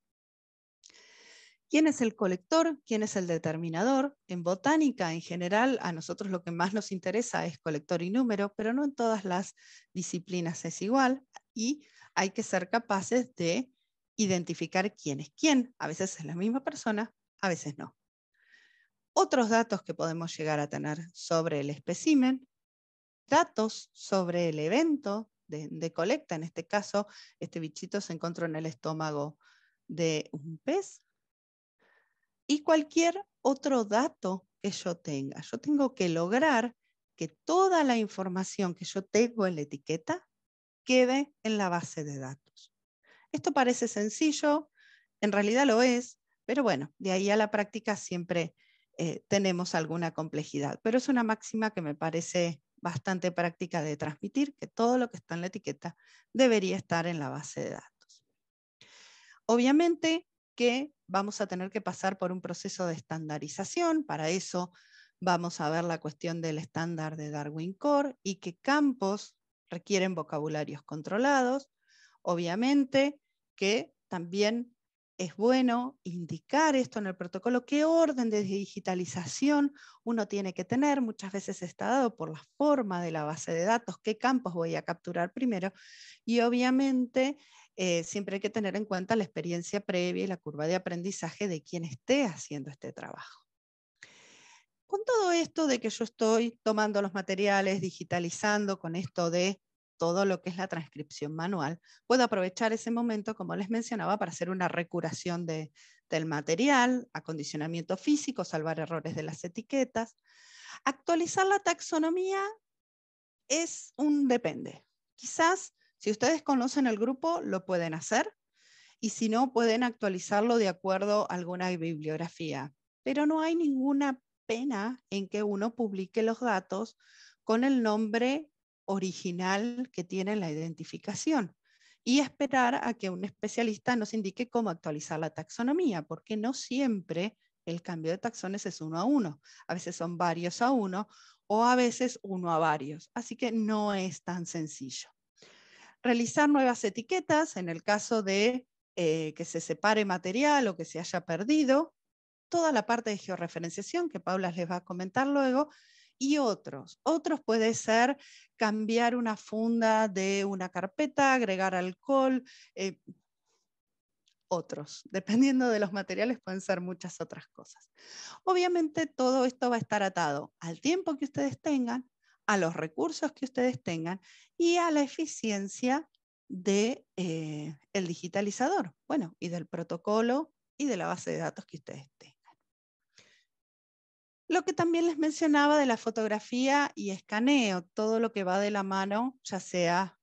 ¿Quién es el colector? ¿Quién es el determinador? En botánica, en general, a nosotros lo que más nos interesa es colector y número, pero no en todas las disciplinas es igual y hay que ser capaces de identificar quién es quién. A veces es la misma persona, a veces no. Otros datos que podemos llegar a tener sobre el espécimen datos sobre el evento de, colecta. En este caso, este bichito se encontró en el estómago de un pez. Y cualquier otro dato que yo tenga. Yo tengo que lograr que toda la información que yo tengo en la etiqueta quede en la base de datos. Esto parece sencillo, en realidad lo es, pero bueno, de ahí a la práctica siempre eh, tenemos alguna complejidad. Pero es una máxima que me parece bastante práctica de transmitir que todo lo que está en la etiqueta debería estar en la base de datos. Obviamente que vamos a tener que pasar por un proceso de estandarización, para eso vamos a ver la cuestión del estándar de Darwin Core y qué campos requieren vocabularios controlados, obviamente que también es bueno indicar esto en el protocolo, qué orden de digitalización uno tiene que tener. Muchas veces está dado por la forma de la base de datos, qué campos voy a capturar primero. Y obviamente eh, siempre hay que tener en cuenta la experiencia previa y la curva de aprendizaje de quien esté haciendo este trabajo. Con todo esto de que yo estoy tomando los materiales, digitalizando con esto de todo lo que es la transcripción manual, puedo aprovechar ese momento, como les mencionaba, para hacer una recuración del material, acondicionamiento físico, salvar errores de las etiquetas. Actualizar la taxonomía es un depende. Quizás si ustedes conocen el grupo, lo pueden hacer y si no, pueden actualizarlo de acuerdo a alguna bibliografía. Pero no hay ninguna pena en que uno publique los datos con el nombre original que tiene la identificación y esperar a que un especialista nos indique cómo actualizar la taxonomía, porque no siempre el cambio de taxones es uno a uno, a veces son varios a uno o a veces uno a varios, así que no es tan sencillo. Realizar nuevas etiquetas en el caso de eh, que se separe material o que se haya perdido, toda la parte de georreferenciación que Paula les va a comentar luego, y otros. Otros puede ser cambiar una funda de una carpeta, agregar alcohol, eh, otros. Dependiendo de los materiales pueden ser muchas otras cosas. Obviamente todo esto va a estar atado al tiempo que ustedes tengan, a los recursos que ustedes tengan y a la eficiencia del de, eh, el digitalizador, bueno, y del protocolo y de la base de datos que ustedes tengan. Lo que también les mencionaba de la fotografía y escaneo, todo lo que va de la mano, ya sea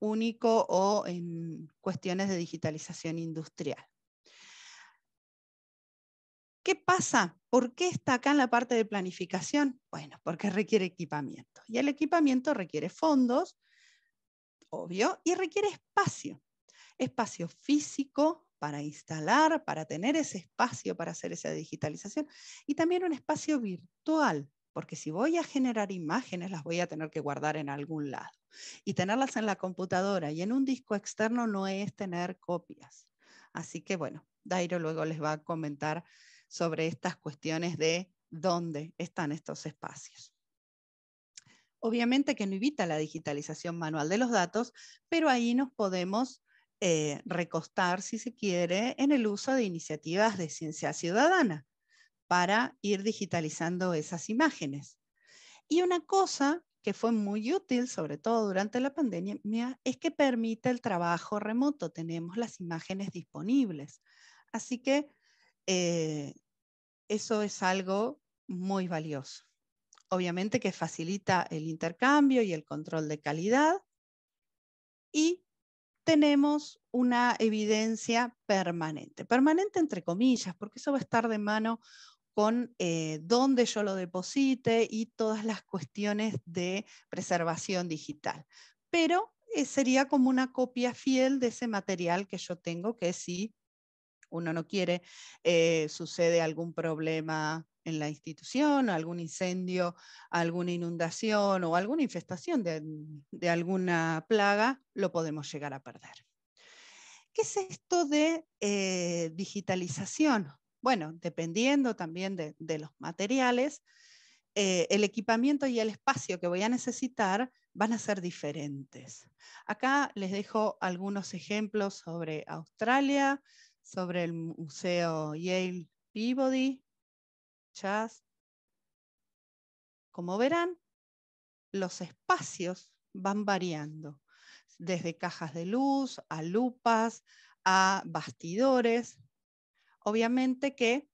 único o en cuestiones de digitalización industrial. ¿Qué pasa? ¿Por qué está acá en la parte de planificación? Bueno, porque requiere equipamiento. Y el equipamiento requiere fondos, obvio, y requiere espacio. Espacio físico, para instalar, para tener ese espacio para hacer esa digitalización y también un espacio virtual, porque si voy a generar imágenes las voy a tener que guardar en algún lado y tenerlas en la computadora y en un disco externo no es tener copias. Así que bueno, Dairo luego les va a comentar sobre estas cuestiones de dónde están estos espacios. Obviamente que no evita la digitalización manual de los datos, pero ahí nos podemos eh, recostar, si se quiere, en el uso de iniciativas de ciencia ciudadana para ir digitalizando esas imágenes. Y una cosa que fue muy útil, sobre todo durante la pandemia, es que permite el trabajo remoto. Tenemos las imágenes disponibles. Así que eh, eso es algo muy valioso. Obviamente que facilita el intercambio y el control de calidad y tenemos una evidencia permanente, permanente entre comillas, porque eso va a estar de mano con eh, dónde yo lo deposite y todas las cuestiones de preservación digital. Pero eh, sería como una copia fiel de ese material que yo tengo, que si uno no quiere, eh, sucede algún problema en la institución, algún incendio, alguna inundación o alguna infestación de, alguna plaga, lo podemos llegar a perder. ¿Qué es esto de eh, digitalización? Bueno, dependiendo también de, los materiales, eh, el equipamiento y el espacio que voy a necesitar van a ser diferentes. Acá les dejo algunos ejemplos sobre Australia, sobre el Museo Yale Peabody, como verán, los espacios van variando, desde cajas de luz a lupas, a bastidores. Obviamente que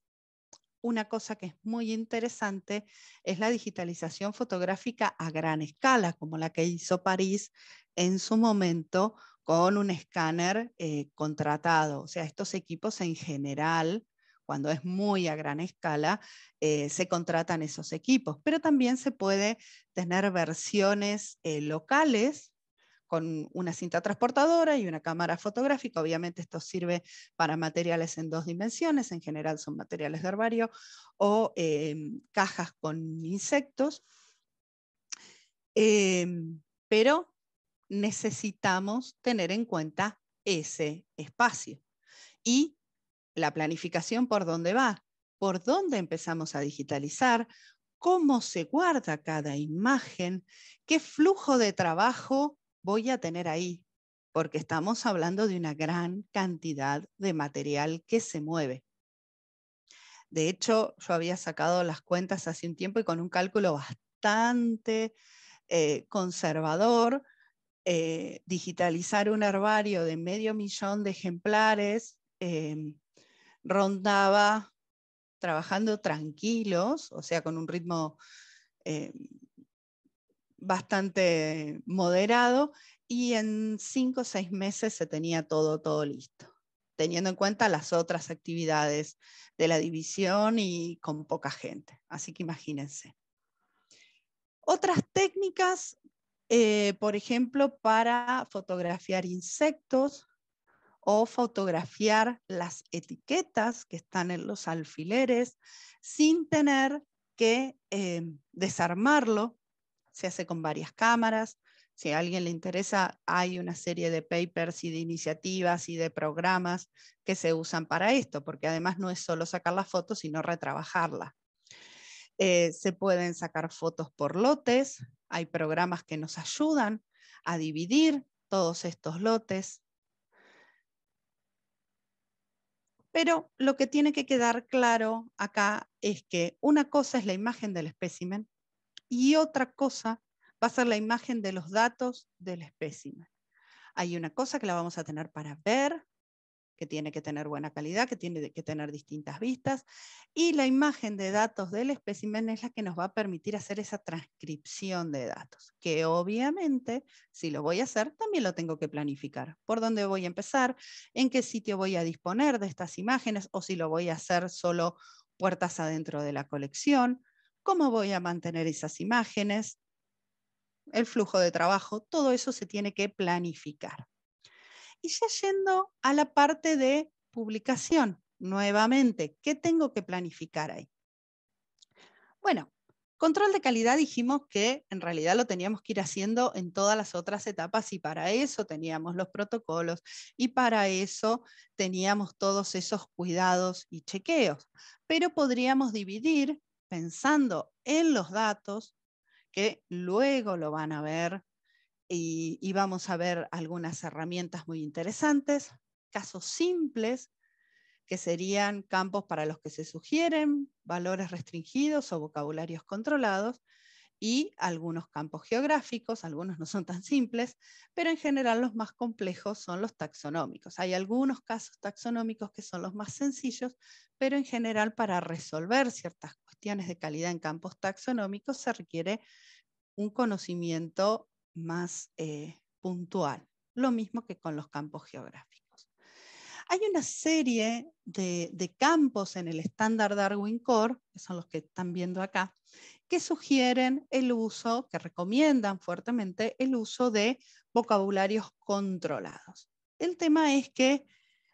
una cosa que es muy interesante es la digitalización fotográfica a gran escala, como la que hizo París en su momento con un escáner eh, contratado. O sea, estos equipos en general cuando es muy a gran escala, eh, se contratan esos equipos. Pero también se puede tener versiones eh, locales con una cinta transportadora y una cámara fotográfica. Obviamente esto sirve para materiales en dos dimensiones, en general son materiales de herbario o em, cajas con insectos. Em, pero necesitamos tener en cuenta ese espacio y la planificación por dónde va, por dónde empezamos a digitalizar, cómo se guarda cada imagen, qué flujo de trabajo voy a tener ahí, porque estamos hablando de una gran cantidad de material que se mueve. De hecho, yo había sacado las cuentas hace un tiempo y con un cálculo bastante eh, conservador, eh, digitalizar un herbario de medio millón de ejemplares em, rondaba trabajando tranquilos, o sea, con un ritmo eh, bastante moderado, y en cinco o seis meses se tenía todo, todo listo, teniendo en cuenta las otras actividades de la división y con poca gente. Así que imagínense. Otras técnicas, eh, por ejemplo, para fotografiar insectos, o fotografiar las etiquetas que están en los alfileres sin tener que em, desarmarlo. Se hace con varias cámaras. Si a alguien le interesa, hay una serie de papers y de iniciativas y de programas que se usan para esto, porque además no es solo sacar las fotos, sino retrabajarla. Eh, se pueden sacar fotos por lotes, hay programas que nos ayudan a dividir todos estos lotes, Pero lo que tiene que quedar claro acá es que una cosa es la imagen del espécimen y otra cosa va a ser la imagen de los datos del espécimen. Hay una cosa que la vamos a tener para ver, que tiene que tener buena calidad, que tiene que tener distintas vistas, y la imagen de datos del espécimen es la que nos va a permitir hacer esa transcripción de datos, que obviamente, si lo voy a hacer, también lo tengo que planificar. ¿Por dónde voy a empezar? ¿En qué sitio voy a disponer de estas imágenes? ¿O si lo voy a hacer solo puertas adentro de la colección? ¿Cómo voy a mantener esas imágenes? El flujo de trabajo, todo eso se tiene que planificar. Y ya yendo a la parte de publicación, nuevamente, ¿qué tengo que planificar ahí? Bueno, control de calidad dijimos que en realidad lo teníamos que ir haciendo en todas las otras etapas y para eso teníamos los protocolos y para eso teníamos todos esos cuidados y chequeos. Pero podríamos dividir pensando en los datos que luego lo van a ver y, vamos a ver algunas herramientas muy interesantes, casos simples, que serían campos para los que se sugieren, valores restringidos o vocabularios controlados, y algunos campos geográficos, algunos no son tan simples, pero en general los más complejos son los taxonómicos. Hay algunos casos taxonómicos que son los más sencillos, pero en general para resolver ciertas cuestiones de calidad en campos taxonómicos se requiere un conocimiento más eh, puntual. Lo mismo que con los campos geográficos. Hay una serie de, de campos en el estándar Darwin Core, que son los que están viendo acá, que sugieren el uso, que recomiendan fuertemente el uso de vocabularios controlados. El tema es que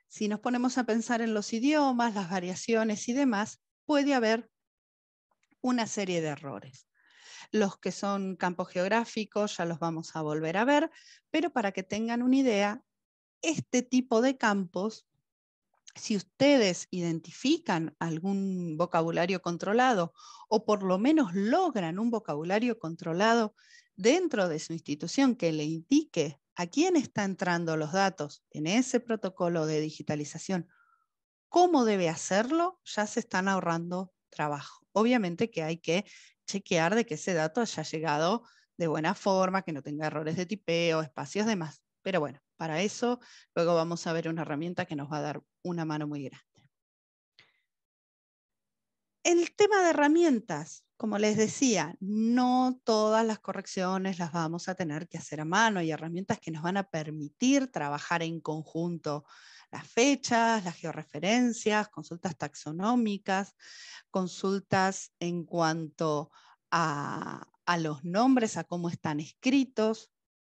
si nos ponemos a pensar en los idiomas, las variaciones y demás, puede haber una serie de errores. Los que son campos geográficos ya los vamos a volver a ver, pero para que tengan una idea, este tipo de campos, si ustedes identifican algún vocabulario controlado o por lo menos logran un vocabulario controlado dentro de su institución que le indique a quién está entrando los datos en ese protocolo de digitalización, cómo debe hacerlo, ya se están ahorrando trabajo. Obviamente que hay que chequear de que ese dato haya llegado de buena forma, que no tenga errores de tipeo, espacios demás. Pero bueno, para eso luego vamos a ver una herramienta que nos va a dar una mano muy grande. El tema de herramientas, como les decía, no todas las correcciones las vamos a tener que hacer a mano y herramientas que nos van a permitir trabajar en conjunto las fechas, las georreferencias, consultas taxonómicas, consultas en cuanto a, a los nombres, a cómo están escritos,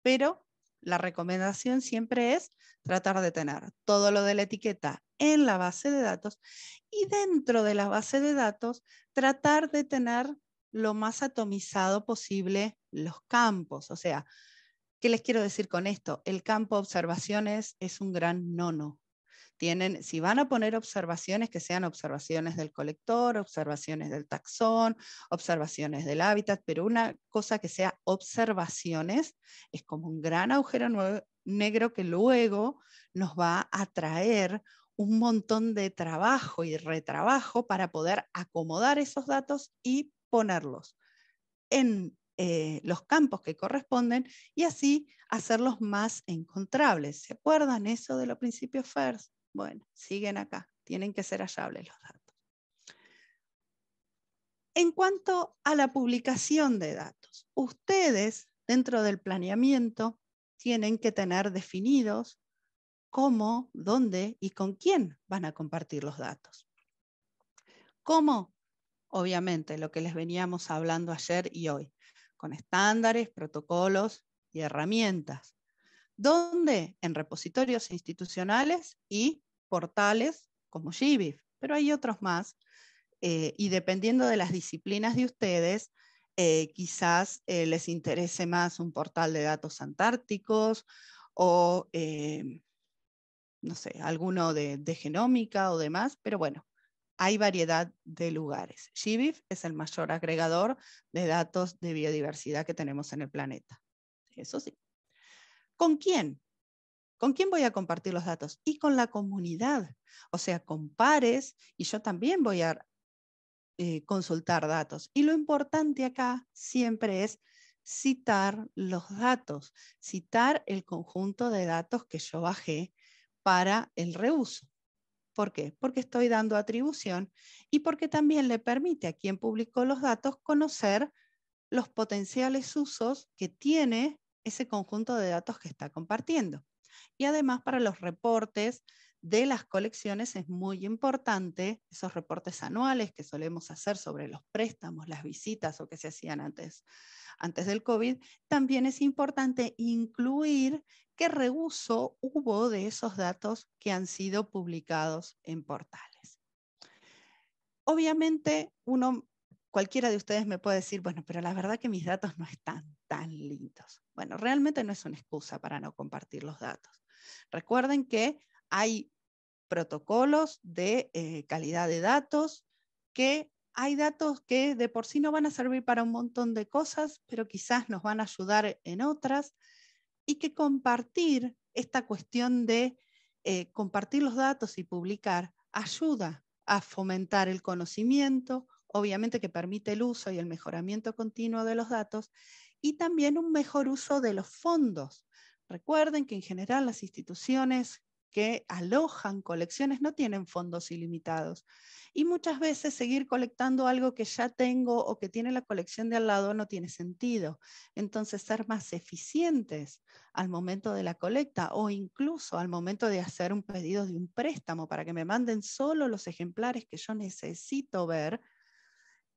pero la recomendación siempre es tratar de tener todo lo de la etiqueta en la base de datos y dentro de la base de datos tratar de tener lo más atomizado posible los campos. O sea, ¿qué les quiero decir con esto? El campo observaciones es un gran nono si van a poner observaciones, que sean observaciones del colector, observaciones del taxón, observaciones del hábitat, pero una cosa que sea observaciones es como un gran agujero negro que luego nos va a traer un montón de trabajo y retrabajo para poder acomodar esos datos y ponerlos en eh, los campos que corresponden y así hacerlos más encontrables. ¿Se acuerdan eso de los principios FIRST? Bueno, siguen acá, tienen que ser hallables los datos. En cuanto a la publicación de datos, ustedes dentro del planeamiento tienen que tener definidos cómo, dónde y con quién van a compartir los datos. ¿Cómo? Obviamente, lo que les veníamos hablando ayer y hoy, con estándares, protocolos y herramientas. ¿Dónde? En repositorios institucionales y portales como GBIF, pero hay otros más. Eh, y dependiendo de las disciplinas de ustedes, eh, quizás eh, les interese más un portal de datos antárticos o, no sé, alguno de, de, genómica o demás, pero bueno, hay variedad de lugares. GBIF es el mayor agregador de datos de biodiversidad que tenemos en el planeta. Eso sí. ¿Con quién? ¿Con quién voy a compartir los datos? Y con la comunidad. O sea, con pares y yo también voy a eh, consultar datos. Y lo importante acá siempre es citar los datos, citar el conjunto de datos que yo bajé para el reuso. ¿Por qué? Porque estoy dando atribución y porque también le permite a quien publicó los datos conocer los potenciales usos que tiene ese conjunto de datos que está compartiendo. Y además para los reportes de las colecciones es muy importante esos reportes anuales que solemos hacer sobre los préstamos, las visitas o que se hacían antes, antes del COVID. También es importante incluir qué reuso hubo de esos datos que han sido publicados en portales. Obviamente, uno, cualquiera de ustedes me puede decir, bueno, pero la verdad que mis datos no están tan lindos. Bueno, realmente no es una excusa para no compartir los datos. Recuerden que hay protocolos de eh, calidad de datos que hay datos que de por sí no van a servir para un montón de cosas, pero quizás nos van a ayudar en otras, y que compartir esta cuestión de eh, compartir los datos y publicar ayuda a fomentar el conocimiento, obviamente que permite el uso y el mejoramiento continuo de los datos, y también un mejor uso de los fondos. Recuerden que en general las instituciones que alojan colecciones no tienen fondos ilimitados. Y muchas veces seguir colectando algo que ya tengo o que tiene la colección de al lado no tiene sentido. Entonces, ser más eficientes al momento de la colecta o incluso al momento de hacer un pedido de un préstamo para que me manden solo los ejemplares que yo necesito ver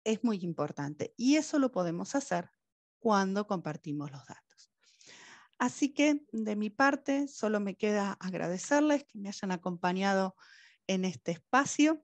es muy importante. Y eso lo podemos hacer cuando compartimos los datos. Así que de mi parte, solo me queda agradecerles que me hayan acompañado en este espacio